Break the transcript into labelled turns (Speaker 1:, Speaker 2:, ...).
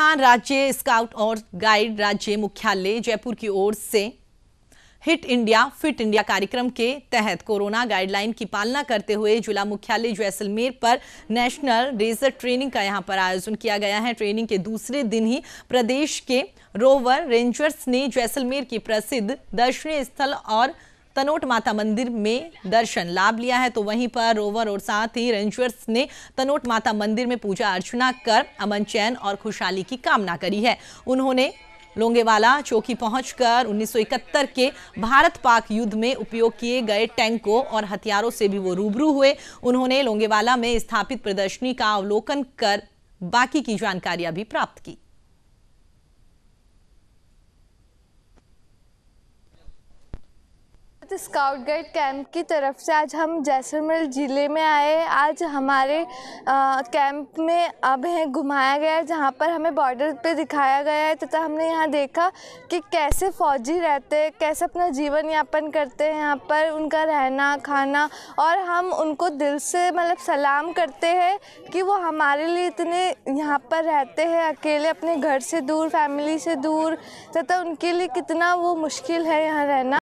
Speaker 1: राजस्थान राज्य स्काउट और गाइड राज्य मुख्यालय जयपुर की ओर से हिट इंडिया फिट इंडिया कार्यक्रम के तहत कोरोना गाइडलाइन की पालना करते हुए जिला मुख्यालय जैसलमेर पर नेशनल रेजर ट्रेनिंग का यहां पर आयोजन किया गया है ट्रेनिंग के दूसरे दिन ही प्रदेश के रोवर रेंजर्स ने जैसलमेर की प्रसिद्ध दर्शनीय स्थल और तनोट माता मंदिर में दर्शन लाभ लिया है तो वहीं पर रोवर और साथ ही रेंजर्स ने तनोट माता मंदिर में पूजा अर्चना कर अमन चैन और खुशहाली की कामना करी है उन्होंने लोंगेवाला चौकी पहुंचकर 1971 के भारत पाक युद्ध में उपयोग किए गए टैंकों और हथियारों से भी वो रूबरू हुए उन्होंने लोंगेवाला में स्थापित प्रदर्शनी का अवलोकन कर बाकी की जानकारियां भी प्राप्त की
Speaker 2: भारत स्काउट गाइड कैंप की तरफ से आज हम जैसलमेर ज़िले में आए आज हमारे आ, कैंप में अब हैं घुमाया गया है जहाँ पर हमें बॉर्डर पे दिखाया गया है तथा हमने यहाँ देखा कि कैसे फ़ौजी रहते हैं कैसे अपना जीवन यापन करते हैं यहाँ पर उनका रहना खाना और हम उनको दिल से मतलब सलाम करते हैं कि वो हमारे लिए इतने यहाँ पर रहते हैं अकेले अपने घर से दूर फैमिली से दूर तथा उनके लिए कितना वो मुश्किल है यहाँ रहना